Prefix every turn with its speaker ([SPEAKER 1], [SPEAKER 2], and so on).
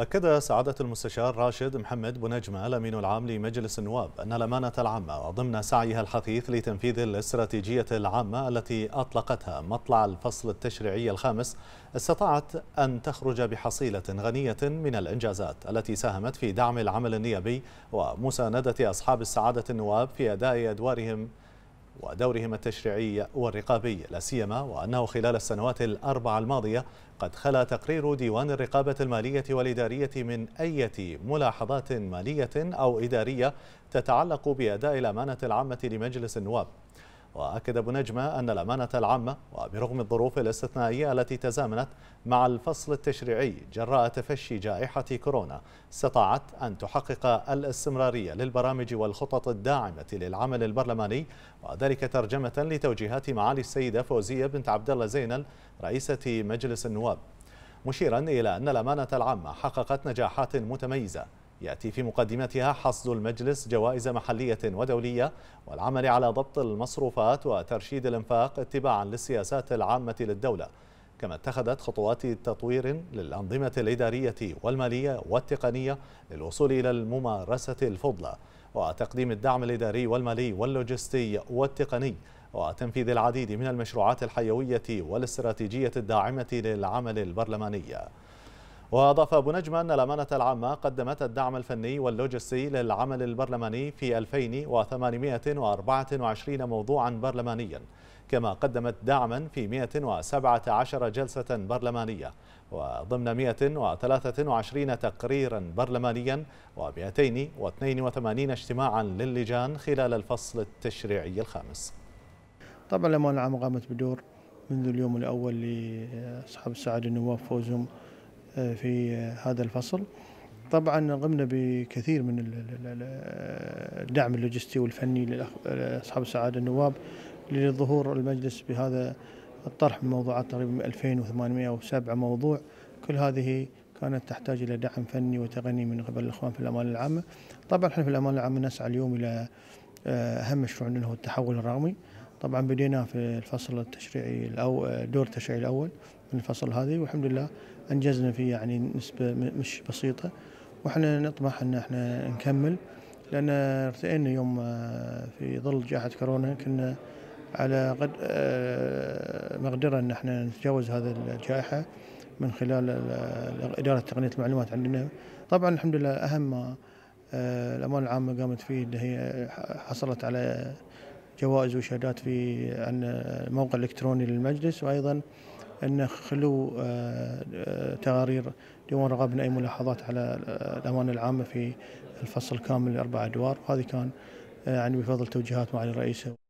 [SPEAKER 1] أكد سعادة المستشار راشد محمد بنجمة الأمين العام لمجلس النواب أن الأمانة العامة ضمن سعيها الحثيث لتنفيذ الاستراتيجية العامة التي أطلقتها مطلع الفصل التشريعي الخامس استطاعت أن تخرج بحصيلة غنية من الإنجازات التي ساهمت في دعم العمل النيابي ومساندة أصحاب السعادة النواب في أداء أدوارهم ودورهم التشريعي والرقابي لا سيما وأنه خلال السنوات الأربع الماضية قد خلا تقرير ديوان الرقابة المالية والإدارية من أي ملاحظات مالية أو إدارية تتعلق بأداء الأمانة العامة لمجلس النواب وأكد أبو نجمة أن الأمانة العامة وبرغم الظروف الاستثنائية التي تزامنت مع الفصل التشريعي جراء تفشي جائحة كورونا استطاعت أن تحقق الاستمرارية للبرامج والخطط الداعمة للعمل البرلماني وذلك ترجمة لتوجيهات معالي السيدة فوزية بنت عبد الله زينل رئيسة مجلس النواب مشيرا إلى أن الأمانة العامة حققت نجاحات متميزة يأتي في مقدمتها حصد المجلس جوائز محلية ودولية والعمل على ضبط المصروفات وترشيد الانفاق اتباعا للسياسات العامة للدولة كما اتخذت خطوات تطوير للأنظمة الإدارية والمالية والتقنية للوصول إلى الممارسة الفضلى وتقديم الدعم الإداري والمالي واللوجستي والتقني وتنفيذ العديد من المشروعات الحيوية والاستراتيجية الداعمة للعمل البرلماني وأضاف أبو نجم أن الأمانة العامة قدمت الدعم الفني واللوجستي للعمل البرلماني في 2824 موضوعا برلمانيا كما قدمت دعما في 117 جلسة برلمانية وضمن 123 تقريرا برلمانيا و282 اجتماعا للجان خلال الفصل التشريعي الخامس
[SPEAKER 2] طبعا الأمانة العامة قامت بدور منذ اليوم الأول لأصحاب السعادة النواب فوزهم في هذا الفصل طبعا قمنا بكثير من الدعم اللوجستي والفني لاصحاب السعاده النواب لظهور المجلس بهذا الطرح من موضوعات تقريبا 2807 موضوع كل هذه كانت تحتاج الى دعم فني وتقني من قبل الاخوان في الامانه العامه طبعا احنا في الامانه العامه نسعى اليوم الى آه، اهم مشروع هو التحول الرقمي طبعا بدينا في الفصل التشريعي الأو دور التشريعي الأول من الفصل هذه والحمد لله أنجزنا فيه يعني نسبة مش بسيطة وإحنا نطمح أن إحنا نكمل لأن ارتئينا يوم آه، في ظل جائحة كورونا كنا على قد آه، مقدرة أن احنا نتجاوز هذه الجائحة من خلال آه، إدارة تقنية المعلومات عندنا طبعا الحمد لله أهم ما الامانه العامة قامت فيه اللي هي حصلت على جوائز وشهادات في عن الالكتروني للمجلس وايضا ان خلو آه، تقارير ديوان رغبنا من اي ملاحظات على الامانه العامه في الفصل كامل الاربع ادوار وهذه كان آه، يعني بفضل توجيهات معالي الرئيس